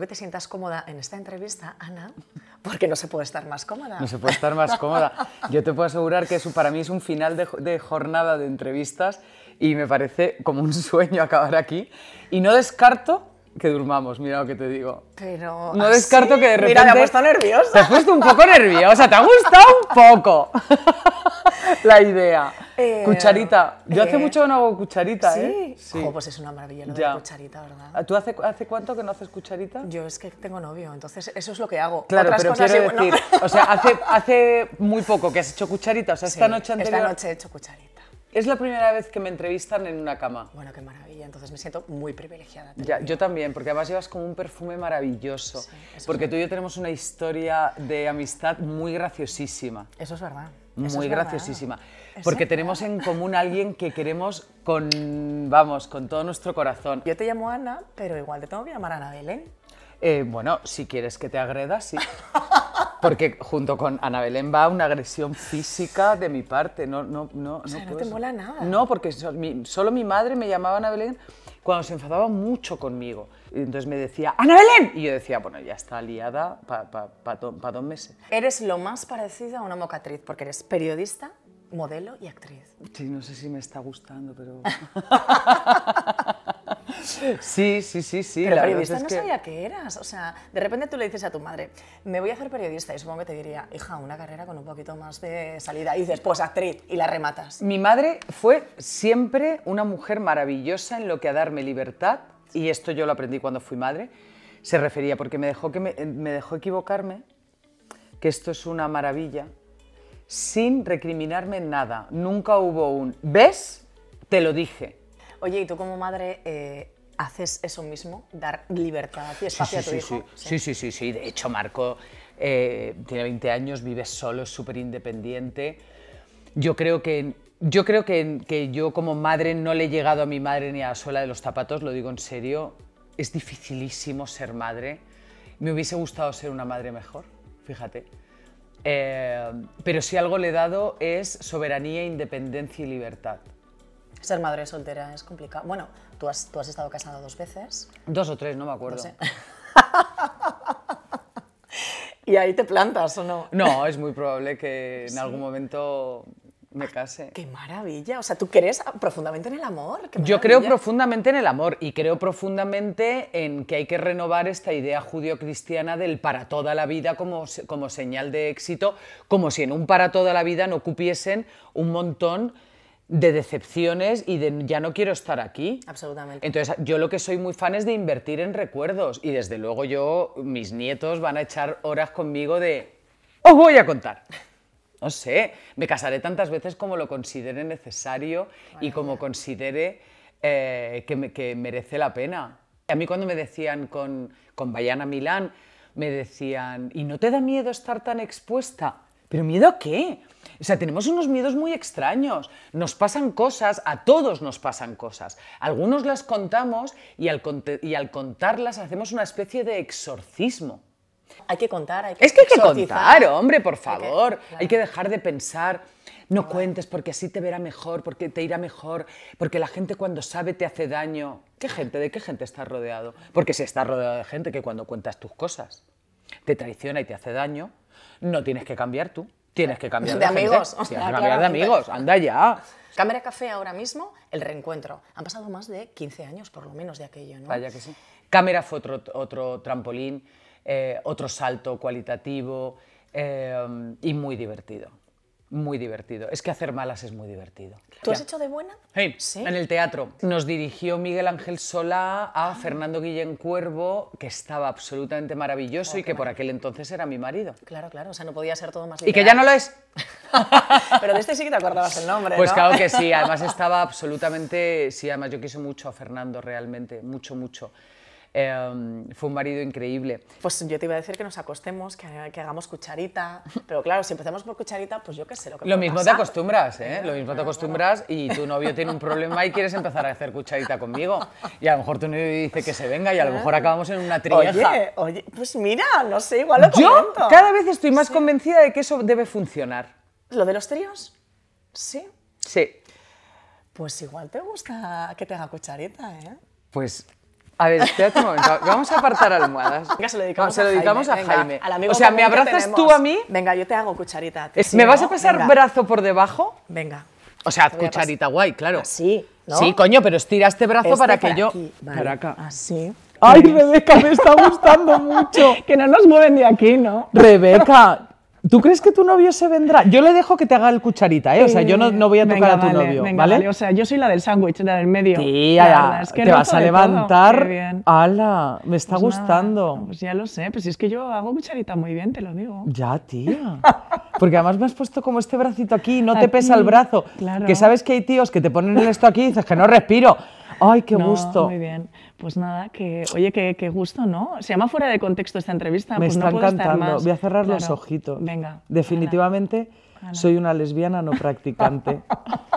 que te sientas cómoda en esta entrevista, Ana, porque no se puede estar más cómoda. No se puede estar más cómoda. Yo te puedo asegurar que eso para mí es un final de, jornada de entrevistas y me parece como un sueño acabar aquí. Y no descarto que durmamos, mira lo que te digo. Pero. No descarto que de repente. Mira, me ha puesto nerviosa. Te has puesto un poco nerviosa, te ha gustado un poco la idea. Eh, cucharita. Yo hace eh, mucho que no hago cucharita, ¿sí? ¿eh? Sí. pues es una maravilla cucharita, ¿verdad? ¿Tú hace, cuánto que no haces cucharita? Yo es que tengo novio, entonces eso es lo que hago. Claro, pero quiero decir, o sea, hace, muy poco que has hecho cucharita, o sea, esta noche anterior... Esta noche he hecho cucharita. Es la primera vez que me entrevistan en una cama. Bueno, qué maravilla. Entonces me siento muy privilegiada. yo también, porque además llevas como un perfume maravilloso. porque tú y yo tenemos una historia de amistad muy graciosísima. Eso es verdad muy graciosísima. Porque tenemos en común a alguien que queremos con, vamos, con todo nuestro corazón. Yo te llamo Ana, pero igual te tengo que llamar Ana Belén. Eh, bueno, si quieres que te agreda, sí. Porque junto con Ana Belén va una agresión física de mi parte. No, no, no, o sea, no, te mola nada. No, porque solo mi madre me llamaba Ana Belén cuando se enfadaba mucho conmigo. Y entonces me decía, ¡Ana Belén! Y yo decía, bueno, ya está liada para dos meses. Eres lo más parecido a una mocatriz, porque eres periodista, modelo y actriz. Sí, no sé si me está gustando, pero... Sí, sí, sí, sí. la periodista no sabía qué eras. O sea, de repente tú le dices a tu madre, me voy a hacer periodista, y supongo que te diría, hija, una carrera con un poquito más de salida. Y dices, pues actriz, y la rematas. Mi madre fue siempre una mujer maravillosa en lo que a darme libertad, y esto yo lo aprendí cuando fui madre, se refería, porque me dejó, que dejó equivocarme, que esto es una maravilla, sin recriminarme nada. Nunca hubo un, ¿ves? Te lo dije. Oye, ¿y tú como madre eh, haces eso mismo, dar libertad y espacio sí, a tu sí, Sí. sí, sí, sí, De hecho, Marco eh, tiene 20 años, vive solo, es súper independiente. Yo creo que yo creo que, yo como madre no le he llegado a mi madre ni a la suela de los zapatos, lo digo en serio. Es dificilísimo ser madre. Me hubiese gustado ser una madre mejor, fíjate. Eh, pero si algo le he dado es soberanía, independencia y libertad. Ser madre soltera es complicado. Bueno, tú has, tú has estado casada dos veces. Dos o tres, no me acuerdo. ¿Y ahí te plantas o no? No, es muy probable que en algún momento me ah, case. ¡Qué maravilla! O sea, ¿tú crees profundamente en el amor? Yo creo profundamente en el amor y creo profundamente en que hay que renovar esta idea judio-cristiana del para toda la vida como, como señal de éxito, como si en un para toda la vida no cupiesen un montón de decepciones y de ya no quiero estar aquí. Absolutamente. Entonces, yo lo que soy muy fan es de invertir en recuerdos y desde luego yo, mis nietos van a echar horas conmigo de, os voy a contar. No sé, me casaré tantas veces como lo considere necesario y como considere eh, que, merece la pena. A mí cuando me decían con, con Bayana Milán, me decían, ¿y no te da miedo estar tan expuesta? ¿Pero miedo a qué? O sea, tenemos unos miedos muy extraños. Nos pasan cosas, a todos nos pasan cosas. Algunos las contamos y al, y al contarlas hacemos una especie de exorcismo. Hay que contar, hay que Es que hay que contar, hombre, por favor. Hay que, dejar de pensar. No cuentes porque así te verá mejor, porque te irá mejor, porque la gente cuando sabe te hace daño. ¿Qué gente? ¿De qué gente estás rodeado? Porque si estás rodeado de gente que cuando cuentas tus cosas te traiciona y te hace daño, no tienes que cambiar tú. Tienes que cambiar de, amigos. Ah, cambiar de amigos, anda ya. Cámara Café ahora mismo, el reencuentro. Han pasado más de 15 años por lo menos de aquello, ¿no? Vaya que sí. Cámara fue otro, otro trampolín, eh, otro salto cualitativo eh, y muy divertido muy divertido. Es que hacer malas es muy divertido. ¿Tú has hecho de buena? sí. En el teatro. Nos dirigió Miguel Ángel Sola a ah. Fernando Guillén Cuervo, que estaba absolutamente maravilloso y oh, que por aquel entonces era mi marido. Claro, claro. O sea, no podía ser todo más literal. Y que ya no lo es. Pero de este sí que te acordabas el nombre. Pues claro que sí. Además estaba absolutamente... Sí, además yo quise mucho a Fernando realmente. Mucho, mucho. Em, fue un marido increíble. Pues yo te iba a decir que nos acostemos, que, hagamos cucharita, pero claro, si empezamos por cucharita, pues yo qué sé lo que Lo mismo te acostumbras, ¿eh? Lo mismo te acostumbras y tu novio tiene un problema y quieres empezar a hacer cucharita conmigo. Y a lo mejor tu novio dice que se venga y a lo mejor acabamos en una trieja. Oye, oye, pues mira, no sé, igual lo Yo cada vez estoy más convencida de que eso debe funcionar. ¿Lo de los tríos? Sí. Sí. Pues igual te gusta que te haga cucharita, ¿eh? Pues a ver, espérate un momento. Vamos a apartar almohadas. Venga, se lo dedicamos, a, Jaime, o sea, ¿me abrazas tú a mí? Venga, yo te hago cucharita. ¿Me vas a pasar brazo por debajo? Venga. O sea, cucharita guay, claro. Ah, sí. Sí, coño, pero estira este brazo este para que yo... Para acá. Así. Ah, Ay, Rebeca, me está gustando mucho. que no nos mueven de aquí, ¿no? Rebeca, ¿Tú crees que tu novio se vendrá? Yo le dejo que te haga el cucharita, ¿eh? O sea, yo no, voy a tocar a tu novio, ¿vale? O sea, yo soy la del sándwich, la del medio. Tía, te vas a levantar. ¡Hala! Me está pues gustando. pues ya lo sé, pues si es que yo hago cucharita muy bien, te lo digo. Ya, tía. Porque además me has puesto como este bracito aquí no te pesa el brazo. Claro. Que sabes que hay tíos que te ponen esto aquí y dices que no respiro. ¡Ay, qué gusto! Muy bien. Pues nada, que, oye, qué, gusto, ¿no? Se llama fuera de contexto esta entrevista. Me pues está encantando. Voy a cerrar los ojitos. Venga. Definitivamente. Soy una lesbiana no practicante.